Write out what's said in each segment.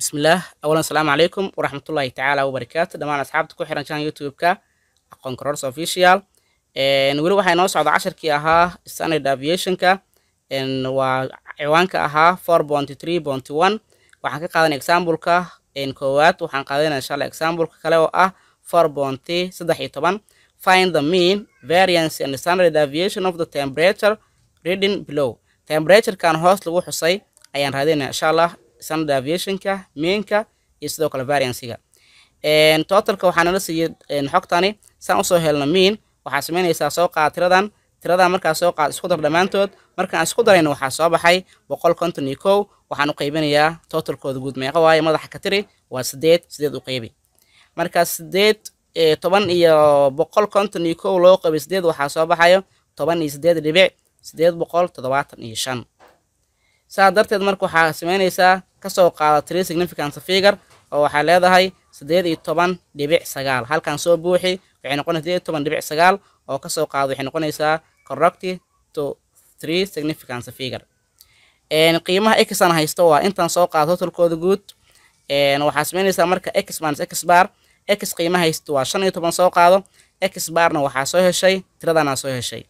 bismillaah awalan asalaamu calaykum waraxmatullaahi tacaala wabarakaatu dhammaan asxaabta ku xiran janal youtube-ka aqoon korors official weli waxaa inoo socda cashirkii ahaa standard aviationka waa ciwaanka ahaa four bonty three bonty one waxaan ka qaadan exambleka koowaad waxaan qaadana inshaalla exambleka kale oo ah four bonty saddex find the mean variance and standard aviation of the temperature reading below temperature-kan hoos lagu xusay ayaan raadinaya insha allah standard aviationka mainka iyo sidoo kale variancega totalka waxaa siiyey xogtani saan usoo helno miin waxaa samaynaysaa soo qaada tiradan tiradan markaa soo qaad isku dar dhammaantood markaan isku darayna waxaa soo baxay boqol konton iyo kow waxaan u qaybinayaa totalkooda guud meeqa waaye madaxa ka tiri waa sideed sideed u qaybi marka sideed toban iyo boqol konton iyo kow loo qabay sideed waxaa soo baxayo toban iyo sideed dhibic sideed boqol toddobaatan iyo shan saas darteed marka waxaa samaynaysaa kasoo qaada tree significance figar oo waxaa leedahay siddeed iyo toban dhibic sagaal halkan soo buuxi waxay noqonaysa sideed iyo toban dhibic sagaal oo kasoo qaada waxay noqonaysaa corrective to tree significance figar qiimaha xan haysto waa intaan soo qaada totalkooda guud waxaa samaynaysaa marka x minus x bar x qiima haysto waa shan iyo toban soo qaado x barna waxaa soo heshay tiradana soo heshay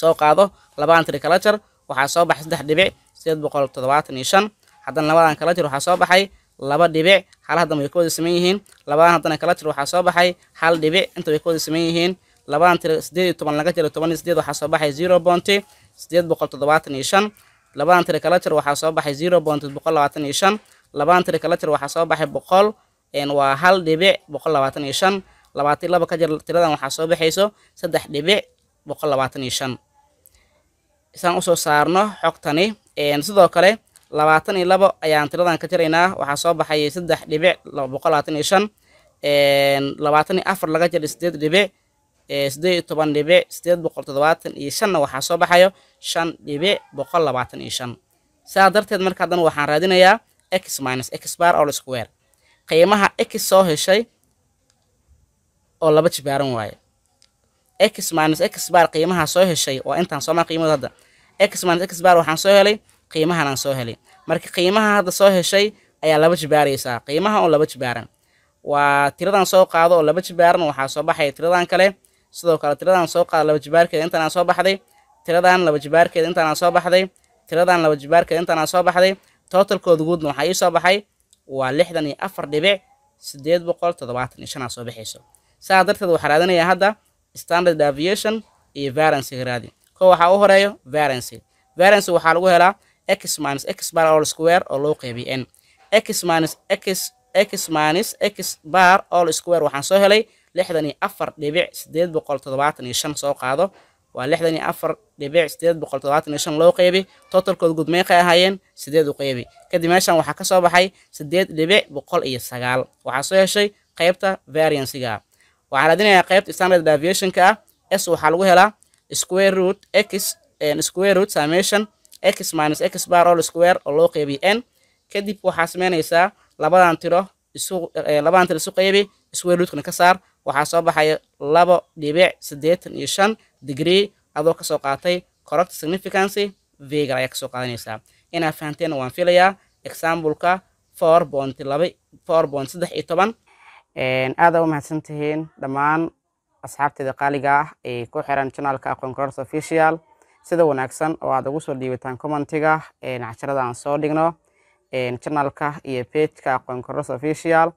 soo qaado labaan tricalature waxaa soo baxay saddex dhibic sideed boqol toddobaatan iyo shan haddana labadan kala jir waxaa soo baxay laba dhibic hal haddana way ka wada yihiin labadan haddana kala jir waxaa soo baxay hal dhibic inta way ka wada yihiin labadan tiro sideed iyo toban laga jiro toban iyo sideed waxaa soo baxay zero bonti sideed boqol toddobaatan iyo shan labadan tiro kala jir waxaa soo baxay zero bonti boqol labaatan iyo shan labadan tiro kala jir waxaa soo baxay boqol waa hal dhibic boqol labaatan iyo shan labaatan laba ka jir tiradan waxaa soo baxayso saddex dhibic boqol labaatan iyo shan isaan usoo saarno xogtani sidoo kale labaatan iyo labo ayaan tiradan ka jiraynaa waxaa soo baxayay saddex dhibic boqolabaatan iyo shan labaatan iyo afar laga jir sideed dhibic sideed iyo toban dhibic sideed boqol toddobaatan iyo shanna waxaa soo baxayo shan dhibic boqol labaatan iyo shan saa darteed marka haddana waxaan raadinayaa x minus x bar all square qiimaha x soo heshay oo laba jibaaran waaye x minus x bar qiimaha soo heshay waa intaan soomaa qiimada hadda x waxaan soo helay qiimahanaan soo helay marka qiimaha hadda soo heshay ayaa laba jibaaraysaa qiimaha oo laba jibaaran waa tiradan soo qaado oo laba jibaaran waxaa soo baxaya tiradaan kale sidoo kale tiradaan soo qaado laba jibaarkeeda intaanaa soo baxday tiradan laba jibaarkeeda intaanaa soo baxday tiradaan laba jibaarkeeda intaanaa soo baxday totalkooda guudna waxaa ii soo baxay waa lixdan iyo afar dhibic sideed boqol toddobaatan iyo shanaa soo baxayso saas darteed waxaa raadinayaa hadda standard aviation iyo varansiga raadi ko waxaa u horeeyo varency varency waxaa lagu helaa x minus x bar all square oo loo qeybiyay n x minus x x minus x bar all square waxaan soo helay lixdan iyo afar dhibic sideed boqol toddobaatan iyo shan soo qaado waa lixdan iyo afar dhibic sideed boqol toddobaatan iyo shan loo qeybi totalkood guud ahaayeen sideed u qeybi kadib meeshan waxaa ka soo baxay sideed dhibic boqol iyo sagaal waxaa soo heshay qaybta variansiga waxaan raadinayaa qaybta standard deviationka ah s waxaa lagu helaa square root x eh, square root summation x minus x bar all square oo loo qeybiyo n kadib waxaa sameynaysaa labadan tiro eh, labadan tiro isu qeybi square root ka saar waxaa soo baxaya labo dhibic siddeetan iyo shan degree adoo kasoo qaatay correct significancy vegar ayaa kasoo qaadanaysaa inaad fahanteena waan filayaa exambleka four point laba four point saddex iyo toban aada u mahadsantihiin dhammaan asxaabteeda qaaliga ah ee ku xiran janalka aqoon kororsa official sida wanaagsan oo aad ugu soo dhiibataan commentiga casharada aan soo dhigno janalka iyo pageka aqoon kororsa official